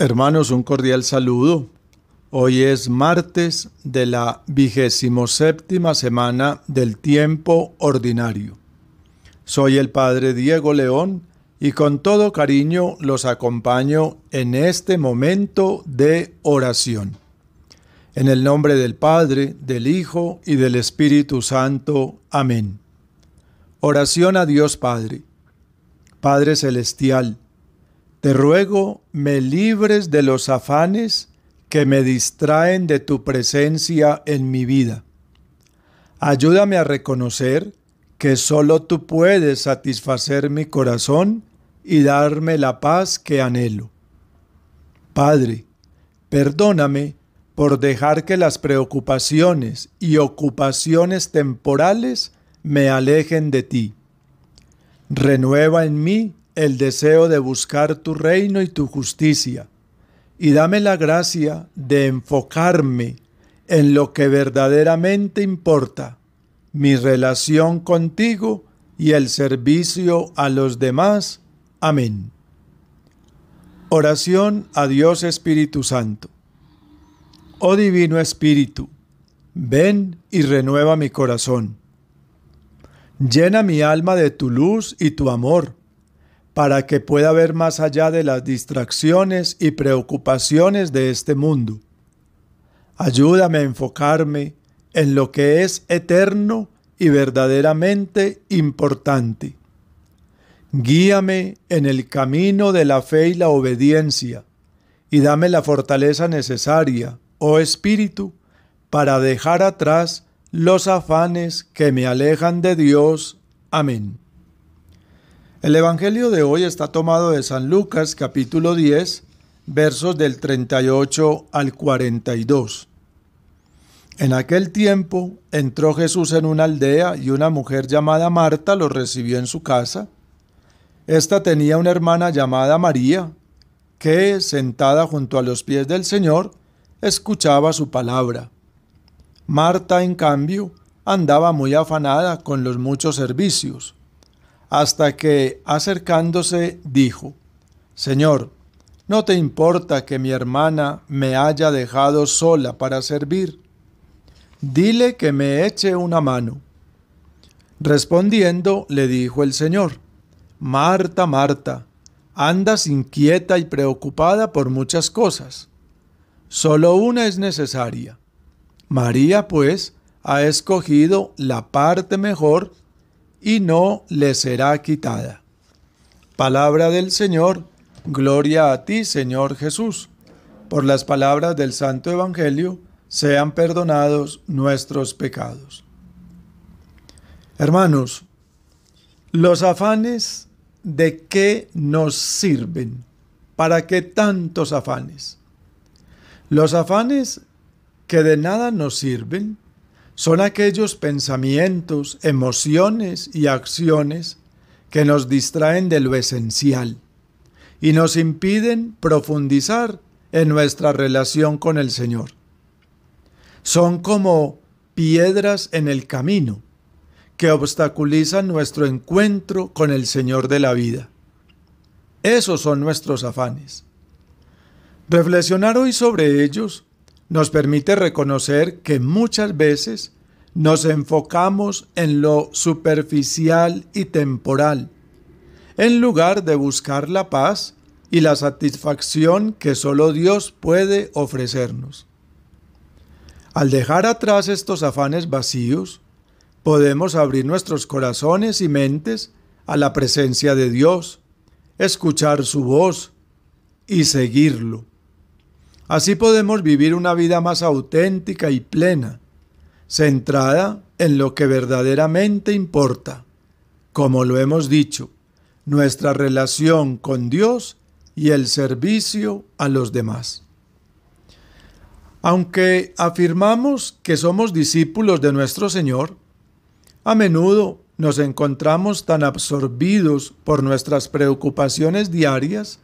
Hermanos, un cordial saludo. Hoy es martes de la vigésimo séptima semana del tiempo ordinario. Soy el Padre Diego León y con todo cariño los acompaño en este momento de oración. En el nombre del Padre, del Hijo y del Espíritu Santo. Amén. Oración a Dios Padre. Padre Celestial, te ruego me libres de los afanes que me distraen de tu presencia en mi vida. Ayúdame a reconocer que solo tú puedes satisfacer mi corazón y darme la paz que anhelo. Padre, perdóname por dejar que las preocupaciones y ocupaciones temporales me alejen de ti. Renueva en mí el deseo de buscar tu reino y tu justicia, y dame la gracia de enfocarme en lo que verdaderamente importa, mi relación contigo y el servicio a los demás. Amén. Oración a Dios Espíritu Santo. Oh Divino Espíritu, ven y renueva mi corazón. Llena mi alma de tu luz y tu amor para que pueda ver más allá de las distracciones y preocupaciones de este mundo. Ayúdame a enfocarme en lo que es eterno y verdaderamente importante. Guíame en el camino de la fe y la obediencia, y dame la fortaleza necesaria, oh Espíritu, para dejar atrás los afanes que me alejan de Dios. Amén. El Evangelio de hoy está tomado de San Lucas capítulo 10, versos del 38 al 42. En aquel tiempo entró Jesús en una aldea y una mujer llamada Marta lo recibió en su casa. Esta tenía una hermana llamada María, que, sentada junto a los pies del Señor, escuchaba su palabra. Marta, en cambio, andaba muy afanada con los muchos servicios hasta que, acercándose, dijo, Señor, ¿no te importa que mi hermana me haya dejado sola para servir? Dile que me eche una mano. Respondiendo, le dijo el Señor, Marta, Marta, andas inquieta y preocupada por muchas cosas. Solo una es necesaria. María, pues, ha escogido la parte mejor y no le será quitada. Palabra del Señor, gloria a ti, Señor Jesús. Por las palabras del Santo Evangelio, sean perdonados nuestros pecados. Hermanos, los afanes de qué nos sirven? ¿Para qué tantos afanes? Los afanes que de nada nos sirven son aquellos pensamientos, emociones y acciones que nos distraen de lo esencial y nos impiden profundizar en nuestra relación con el Señor. Son como piedras en el camino que obstaculizan nuestro encuentro con el Señor de la vida. Esos son nuestros afanes. Reflexionar hoy sobre ellos nos permite reconocer que muchas veces nos enfocamos en lo superficial y temporal, en lugar de buscar la paz y la satisfacción que solo Dios puede ofrecernos. Al dejar atrás estos afanes vacíos, podemos abrir nuestros corazones y mentes a la presencia de Dios, escuchar su voz y seguirlo. Así podemos vivir una vida más auténtica y plena, centrada en lo que verdaderamente importa, como lo hemos dicho, nuestra relación con Dios y el servicio a los demás. Aunque afirmamos que somos discípulos de nuestro Señor, a menudo nos encontramos tan absorbidos por nuestras preocupaciones diarias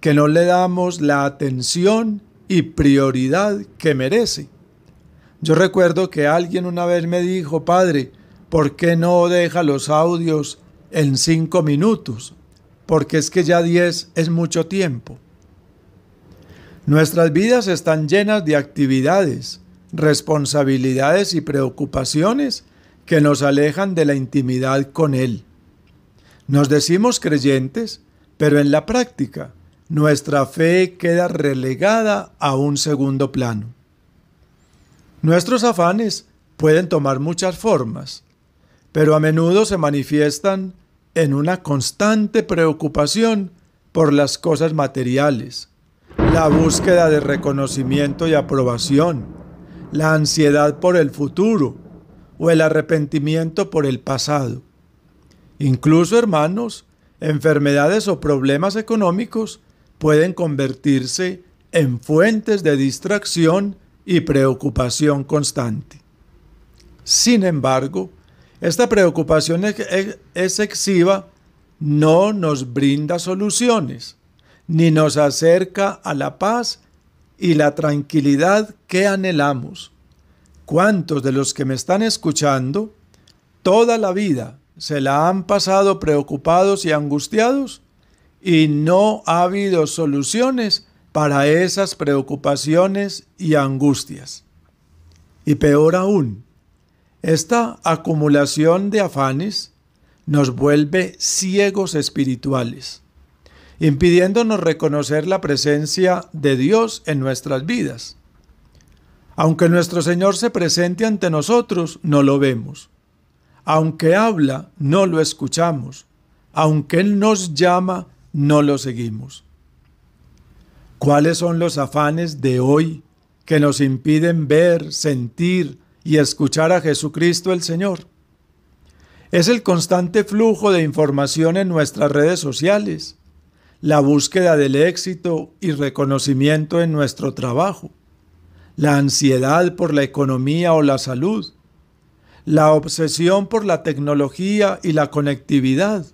que no le damos la atención y prioridad que merece. Yo recuerdo que alguien una vez me dijo, padre, ¿por qué no deja los audios en cinco minutos? Porque es que ya diez es mucho tiempo. Nuestras vidas están llenas de actividades, responsabilidades y preocupaciones que nos alejan de la intimidad con Él. Nos decimos creyentes, pero en la práctica nuestra fe queda relegada a un segundo plano. Nuestros afanes pueden tomar muchas formas, pero a menudo se manifiestan en una constante preocupación por las cosas materiales, la búsqueda de reconocimiento y aprobación, la ansiedad por el futuro o el arrepentimiento por el pasado. Incluso, hermanos, enfermedades o problemas económicos pueden convertirse en fuentes de distracción y preocupación constante. Sin embargo, esta preocupación excesiva no nos brinda soluciones, ni nos acerca a la paz y la tranquilidad que anhelamos. ¿Cuántos de los que me están escuchando toda la vida se la han pasado preocupados y angustiados? y no ha habido soluciones para esas preocupaciones y angustias. Y peor aún, esta acumulación de afanes nos vuelve ciegos espirituales, impidiéndonos reconocer la presencia de Dios en nuestras vidas. Aunque nuestro Señor se presente ante nosotros, no lo vemos. Aunque habla, no lo escuchamos. Aunque Él nos llama, no lo seguimos. ¿Cuáles son los afanes de hoy que nos impiden ver, sentir y escuchar a Jesucristo el Señor? Es el constante flujo de información en nuestras redes sociales, la búsqueda del éxito y reconocimiento en nuestro trabajo, la ansiedad por la economía o la salud, la obsesión por la tecnología y la conectividad,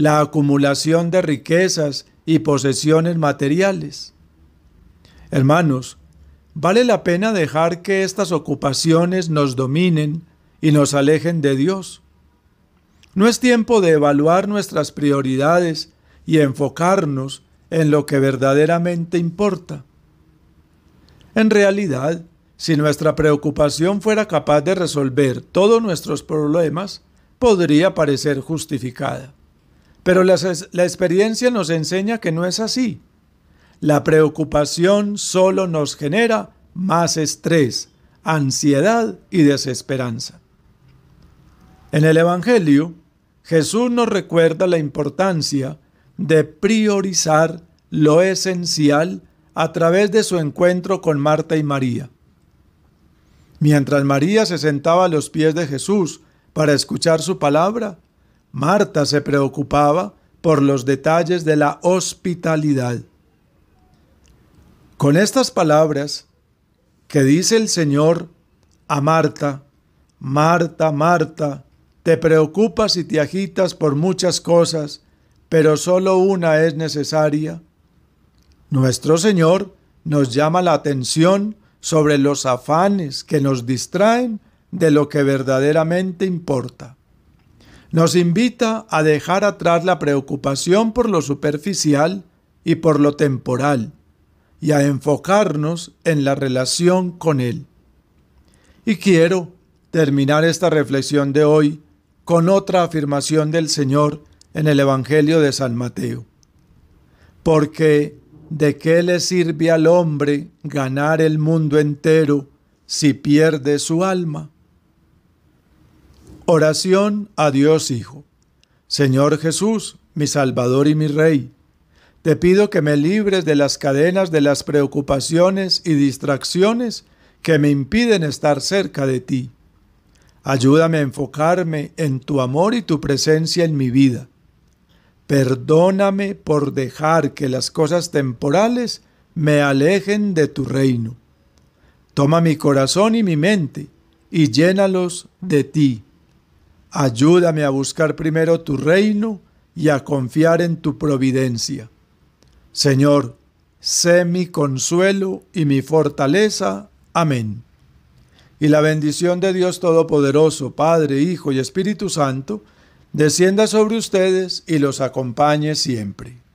la acumulación de riquezas y posesiones materiales. Hermanos, vale la pena dejar que estas ocupaciones nos dominen y nos alejen de Dios. No es tiempo de evaluar nuestras prioridades y enfocarnos en lo que verdaderamente importa. En realidad, si nuestra preocupación fuera capaz de resolver todos nuestros problemas, podría parecer justificada. Pero la, experiencia nos enseña que no es así. La preocupación solo nos genera más estrés, ansiedad y desesperanza. En el Evangelio, Jesús nos recuerda la importancia de priorizar lo esencial a través de su encuentro con Marta y María. Mientras María se sentaba a los pies de Jesús para escuchar su palabra, Marta se preocupaba por los detalles de la hospitalidad. Con estas palabras que dice el Señor a Marta, Marta, Marta, te preocupas y te agitas por muchas cosas, pero solo una es necesaria. Nuestro Señor nos llama la atención sobre los afanes que nos distraen de lo que verdaderamente importa nos invita a dejar atrás la preocupación por lo superficial y por lo temporal, y a enfocarnos en la relación con Él. Y quiero terminar esta reflexión de hoy con otra afirmación del Señor en el Evangelio de San Mateo. Porque, ¿de qué le sirve al hombre ganar el mundo entero si pierde su alma? Oración a Dios Hijo. Señor Jesús, mi Salvador y mi Rey, te pido que me libres de las cadenas de las preocupaciones y distracciones que me impiden estar cerca de ti. Ayúdame a enfocarme en tu amor y tu presencia en mi vida. Perdóname por dejar que las cosas temporales me alejen de tu reino. Toma mi corazón y mi mente y llénalos de ti. Ayúdame a buscar primero tu reino y a confiar en tu providencia. Señor, sé mi consuelo y mi fortaleza. Amén. Y la bendición de Dios Todopoderoso, Padre, Hijo y Espíritu Santo, descienda sobre ustedes y los acompañe siempre.